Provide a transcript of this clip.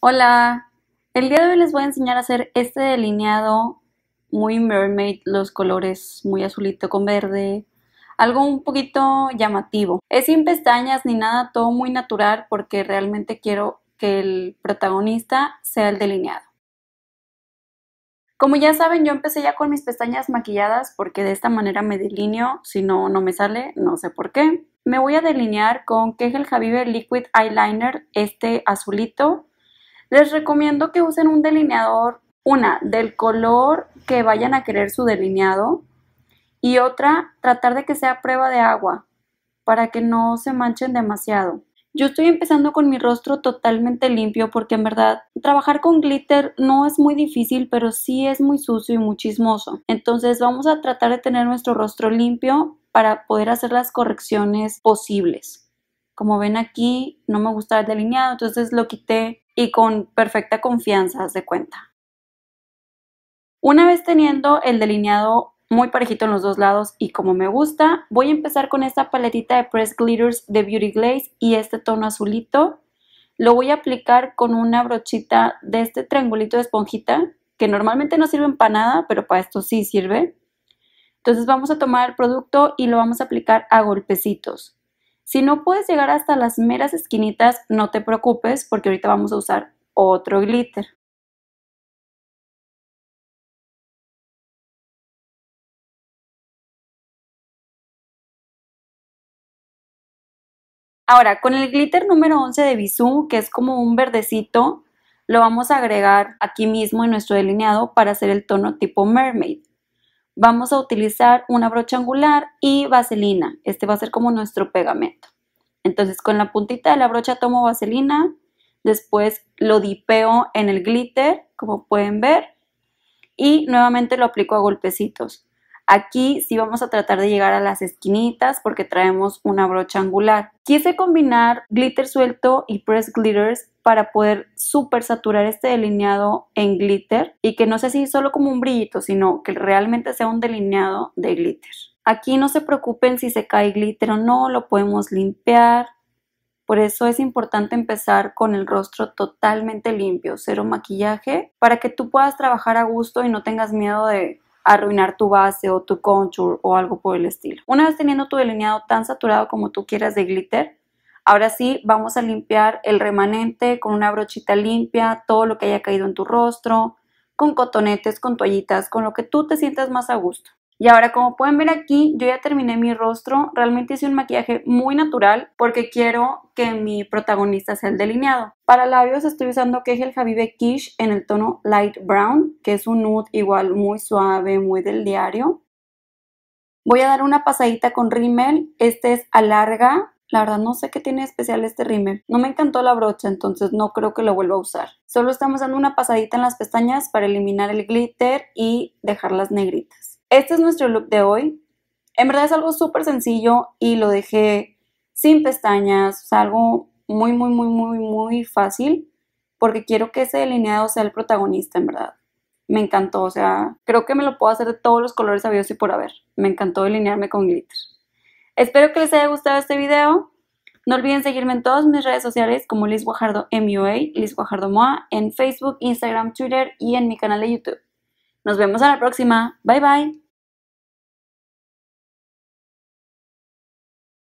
Hola, el día de hoy les voy a enseñar a hacer este delineado muy mermaid, los colores muy azulito con verde, algo un poquito llamativo. Es sin pestañas ni nada, todo muy natural porque realmente quiero que el protagonista sea el delineado. Como ya saben, yo empecé ya con mis pestañas maquilladas porque de esta manera me delineo, si no, no me sale, no sé por qué. Me voy a delinear con Kegel Habibe Liquid Eyeliner, este azulito. Les recomiendo que usen un delineador, una del color que vayan a querer su delineado y otra tratar de que sea prueba de agua para que no se manchen demasiado. Yo estoy empezando con mi rostro totalmente limpio porque en verdad trabajar con glitter no es muy difícil, pero sí es muy sucio y muy chismoso. Entonces vamos a tratar de tener nuestro rostro limpio para poder hacer las correcciones posibles como ven aquí, no me gusta el delineado, entonces lo quité y con perfecta confianza se cuenta. Una vez teniendo el delineado muy parejito en los dos lados y como me gusta, voy a empezar con esta paletita de Press Glitters de Beauty Glaze y este tono azulito. Lo voy a aplicar con una brochita de este triangulito de esponjita, que normalmente no sirven para nada, pero para esto sí sirve. Entonces vamos a tomar el producto y lo vamos a aplicar a golpecitos. Si no puedes llegar hasta las meras esquinitas, no te preocupes porque ahorita vamos a usar otro glitter. Ahora, con el glitter número 11 de Bisú, que es como un verdecito, lo vamos a agregar aquí mismo en nuestro delineado para hacer el tono tipo mermaid. Vamos a utilizar una brocha angular y vaselina. Este va a ser como nuestro pegamento. Entonces con la puntita de la brocha tomo vaselina, después lo dipeo en el glitter, como pueden ver, y nuevamente lo aplico a golpecitos. Aquí sí vamos a tratar de llegar a las esquinitas porque traemos una brocha angular. Quise combinar glitter suelto y press glitters para poder super saturar este delineado en glitter y que no sea si solo como un brillito, sino que realmente sea un delineado de glitter. Aquí no se preocupen si se cae glitter o no, lo podemos limpiar. Por eso es importante empezar con el rostro totalmente limpio, cero maquillaje, para que tú puedas trabajar a gusto y no tengas miedo de arruinar tu base o tu contour o algo por el estilo. Una vez teniendo tu delineado tan saturado como tú quieras de glitter, Ahora sí, vamos a limpiar el remanente con una brochita limpia, todo lo que haya caído en tu rostro, con cotonetes, con toallitas, con lo que tú te sientas más a gusto. Y ahora como pueden ver aquí, yo ya terminé mi rostro, realmente hice un maquillaje muy natural porque quiero que mi protagonista sea el delineado. Para labios estoy usando el Javive Kish en el tono Light Brown, que es un nude igual muy suave, muy del diario. Voy a dar una pasadita con rímel, este es Alarga, la verdad no sé qué tiene especial este rímel. No me encantó la brocha, entonces no creo que lo vuelva a usar. Solo estamos dando una pasadita en las pestañas para eliminar el glitter y dejarlas negritas. Este es nuestro look de hoy. En verdad es algo súper sencillo y lo dejé sin pestañas, Es algo muy, muy, muy, muy, muy fácil porque quiero que ese delineado sea el protagonista, en verdad. Me encantó, o sea, creo que me lo puedo hacer de todos los colores sabios y por haber. Me encantó delinearme con glitter. Espero que les haya gustado este video. No olviden seguirme en todas mis redes sociales como Liz Guajardo MUA, Liz Guajardo MOA, en Facebook, Instagram, Twitter y en mi canal de YouTube. Nos vemos a la próxima. Bye bye.